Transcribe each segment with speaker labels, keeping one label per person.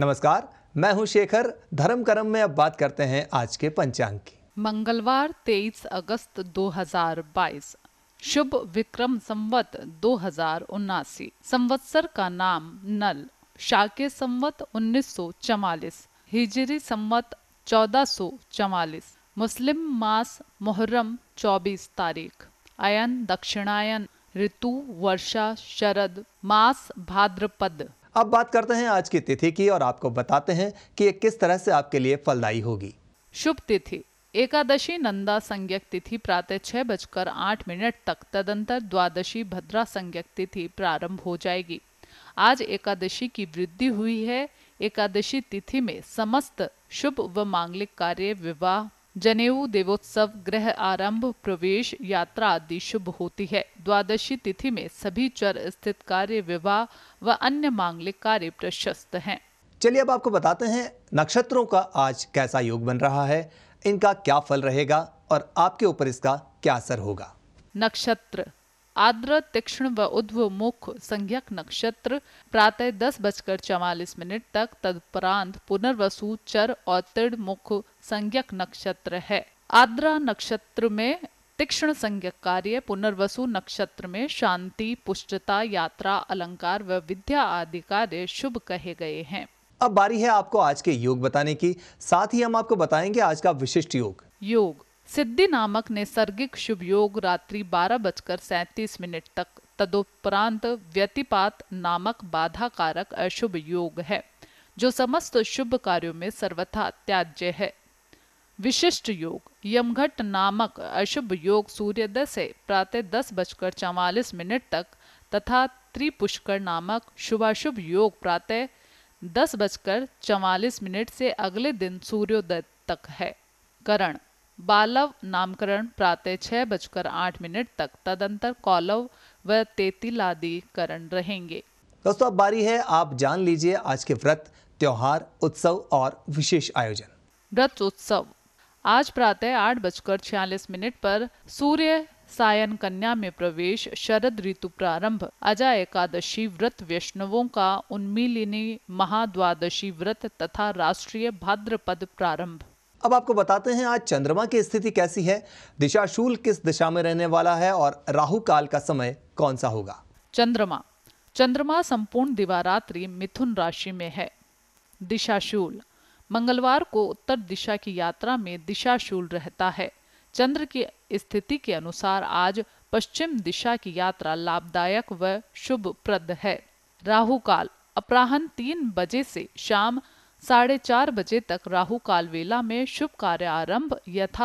Speaker 1: नमस्कार मैं हूं शेखर धर्म कर्म में अब बात करते हैं आज के पंचांग की
Speaker 2: मंगलवार 23 अगस्त 2022 शुभ विक्रम संवत दो हजार उन्नासी संवत्सर का नाम नल शाके संवत उन्नीस सौ चवालीस हिजरी संवत चौदह सौ चवालीस मुस्लिम मास मुहर्रम 24 तारीख अयन दक्षिणायन ऋतु वर्षा शरद मास भाद्रपद
Speaker 1: अब बात करते हैं आज की तिथि की और आपको बताते हैं कि ये किस तरह से आपके लिए फलदायी होगी शुभ
Speaker 2: तिथि एकादशी नंदा संज्ञक तिथि प्रातः छह बजकर आठ मिनट तक तदंतर द्वादशी भद्रा संज्ञक तिथि प्रारंभ हो जाएगी आज एकादशी की वृद्धि हुई है एकादशी तिथि में समस्त शुभ व मांगलिक कार्य विवाह जनेऊ देवोत्सव गृह आरंभ प्रवेश यात्रा आदि शुभ होती है द्वादशी तिथि में सभी चर स्थित कार्य विवाह व अन्य मांगलिक कार्य प्रशस्त हैं
Speaker 1: चलिए अब आपको बताते हैं नक्षत्रों का आज कैसा योग बन रहा है इनका क्या फल रहेगा और आपके ऊपर इसका क्या असर होगा
Speaker 2: नक्षत्र आद्र तीक्ष्ण व उद्व मुख संज्ञक नक्षत्र प्रातः दस बजकर चवालीस मिनट तक तदुपरांत पुनर्वसु चर और तिड़ मुख संज्ञक नक्षत्र है आद्र नक्षत्र में तीक्ष्ण संज्ञक कार्य पुनर्वसु नक्षत्र में शांति पुष्टता यात्रा अलंकार व विद्या आदि कार्य शुभ कहे गए हैं
Speaker 1: अब बारी है आपको आज के योग बताने की साथ ही हम आपको बताएंगे आज का विशिष्ट योग
Speaker 2: योग सिद्धि नामक नैसर्गिक शुभ योग रात्रि बारह बजकर सैंतीस मिनट तक तदुपरांत व्यतिपात नामक बाधा कारक अशुभ योग है जो समस्त शुभ कार्यों में सर्वथा त्याज्य है विशिष्ट योग यमघट नामक अशुभ योग सूर्योदय से प्रातः दस बजकर चवालीस मिनट तक तथा त्रिपुष्कर नामक शुभाशुभ योग प्रातः दस बजकर चवालीस मिनट से अगले दिन सूर्योदय तक है करण बालव नामकरण प्रातः छह बजकर आठ मिनट तक तदंतर कौलव व तेतिलादीकरण रहेंगे
Speaker 1: दोस्तों अब बारी है आप जान लीजिए आज के व्रत त्योहार उत्सव और विशेष आयोजन
Speaker 2: व्रत उत्सव आज प्रातः आठ बजकर छियालीस मिनट पर सूर्य सायन कन्या में प्रवेश शरद ऋतु प्रारंभ अजा एकादशी व्रत वैष्णवों का उन्मीलिनी महाद्वादशी व्रत तथा राष्ट्रीय भाद्रपद प्रारंभ
Speaker 1: अब आपको बताते हैं आज चंद्रमा की स्थिति कैसी है दिशाशूल किस दिशा में रहने वाला है और राहु काल का समय कौन सा होगा
Speaker 2: चंद्रमा चंद्रमा संपूर्ण दिवारात्रि मिथुन राशि में है दिशाशूल मंगलवार को उत्तर दिशा की यात्रा में दिशाशूल रहता है चंद्र की स्थिति के अनुसार आज पश्चिम दिशा की यात्रा लाभदायक व शुभ प्रद है राहु काल अपराहन तीन बजे से शाम साढ़े चार बजे तक राहु काल वेला में शुभ कार्य आरंभ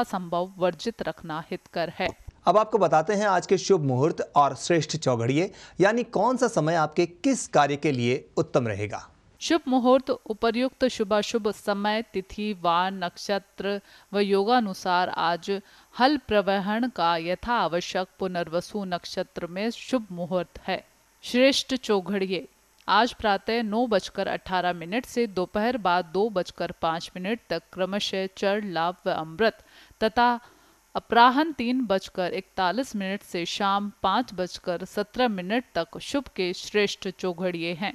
Speaker 2: संभव वर्जित रखना हितकर है
Speaker 1: अब आपको बताते हैं आज के शुभ मुहूर्त और श्रेष्ठ चौघड़िए यानी कौन सा समय आपके किस कार्य के लिए उत्तम रहेगा
Speaker 2: शुभ मुहूर्त उपर्युक्त शुभाशुभ समय तिथि वार नक्षत्र व योगानुसार आज हल प्रवहन का यथा आवश्यक पुनर्वसु नक्षत्र में शुभ मुहूर्त है श्रेष्ठ चौघड़िए आज प्रातः नौ बजकर अठारह मिनट से दोपहर बाद दो बजकर पांच मिनट तक क्रमशः चर लाभ व अमृत तथा अपराहन तीन बजकर इकतालीस मिनट से शाम पाँच बजकर सत्रह मिनट तक शुभ के श्रेष्ठ चौघड़िए हैं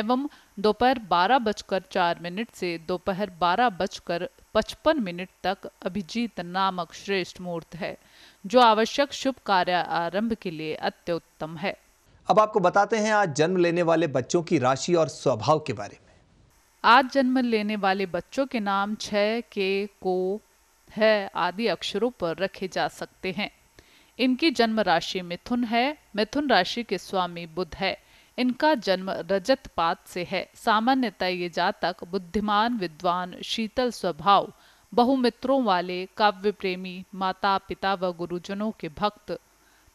Speaker 2: एवं दोपहर बारह बजकर चार मिनट से दोपहर बारह बजकर पचपन मिनट तक अभिजीत नामक श्रेष्ठ मुहूर्त है जो आवश्यक शुभ कार्य आरंभ के लिए अत्युत्तम है
Speaker 1: अब आपको बताते हैं आज जन्म लेने वाले बच्चों की राशि और स्वभाव के बारे में
Speaker 2: आज जन्म लेने वाले बच्चों के नाम छ के को है आदि अक्षरों पर रखे जा सकते हैं इनकी जन्म राशि मिथुन है मिथुन राशि के स्वामी बुध है इनका जन्म रजत पात से है सामान्यतः ये जातक बुद्धिमान विद्वान शीतल स्वभाव बहुमित्रों वाले काव्य प्रेमी माता पिता व गुरुजनों के भक्त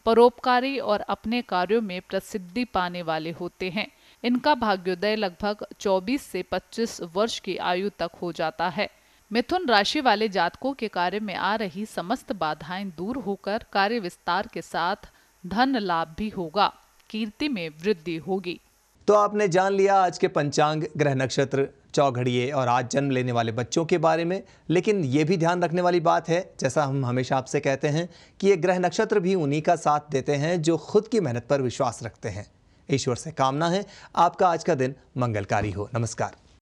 Speaker 2: परोपकारी और अपने कार्यों में प्रसिद्धि पाने वाले होते हैं इनका भाग्योदय लगभग 24 से 25 वर्ष की आयु तक हो जाता है मिथुन राशि वाले जातकों के कार्य में आ रही समस्त बाधाएं दूर होकर कार्य विस्तार के साथ धन लाभ भी होगा कीर्ति में वृद्धि होगी
Speaker 1: तो आपने जान लिया आज के पंचांग ग्रह नक्षत्र चौघड़िए और आज जन्म लेने वाले बच्चों के बारे में लेकिन ये भी ध्यान रखने वाली बात है जैसा हम हमेशा आपसे कहते हैं कि ये ग्रह नक्षत्र भी उन्हीं का साथ देते हैं जो खुद की मेहनत पर विश्वास रखते हैं ईश्वर से कामना है आपका आज का दिन मंगलकारी हो नमस्कार